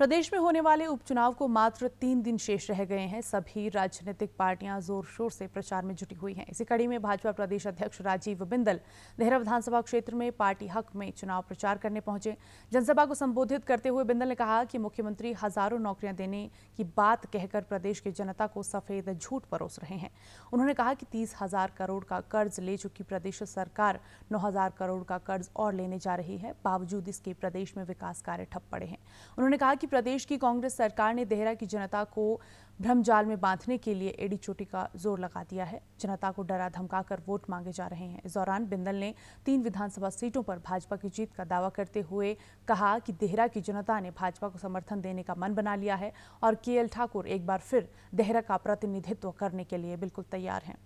प्रदेश में होने वाले उपचुनाव को मात्र तीन दिन शेष रह गए हैं सभी राजनीतिक पार्टियां जोर शोर से प्रचार में जुटी हुई हैं इसी कड़ी में भाजपा प्रदेश अध्यक्ष राजीव बिंदल देहरा विधानसभा क्षेत्र में पार्टी हक में चुनाव प्रचार करने पहुंचे जनसभा को संबोधित करते हुए बिंदल ने कहा कि मुख्यमंत्री हजारों नौकरियां देने की बात कहकर प्रदेश की जनता को सफेद झूठ परोस रहे हैं उन्होंने कहा कि तीस हजार करोड़ का कर्ज ले चुकी प्रदेश सरकार नौ हजार करोड़ का कर्ज और लेने जा रही है बावजूद इसके प्रदेश में विकास कार्य ठप पड़े हैं उन्होंने कहा कि प्रदेश की कांग्रेस सरकार ने देहरा की जनता को भ्रमजाल में बांधने के लिए एडी चोटी का जोर लगा दिया है जनता को डरा धमकाकर वोट मांगे जा रहे हैं इस दौरान बिंदल ने तीन विधानसभा सीटों पर भाजपा की जीत का दावा करते हुए कहा कि देहरा की जनता ने भाजपा को समर्थन देने का मन बना लिया है और के ठाकुर एक बार फिर देहरा का प्रतिनिधित्व करने के लिए बिल्कुल तैयार हैं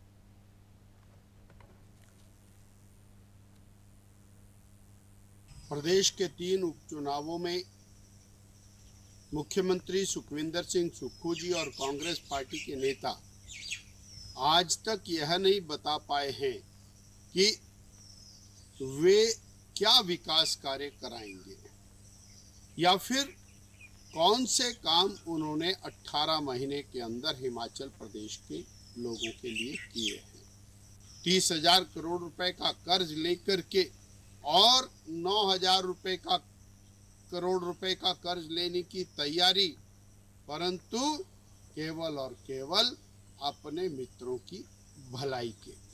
प्रदेश के तीन उपचुनावों में मुख्यमंत्री सुखविंदर सिंह सुक्खू जी और कांग्रेस पार्टी के नेता आज तक यह नहीं बता पाए हैं कि वे क्या विकास कार्य कराएंगे या फिर कौन से काम उन्होंने 18 महीने के अंदर हिमाचल प्रदेश के लोगों के लिए किए हैं तीस हजार करोड़ रुपए का कर्ज लेकर के और नौ हजार रुपये का करोड़ रुपए का कर्ज लेने की तैयारी परंतु केवल और केवल अपने मित्रों की भलाई के लिए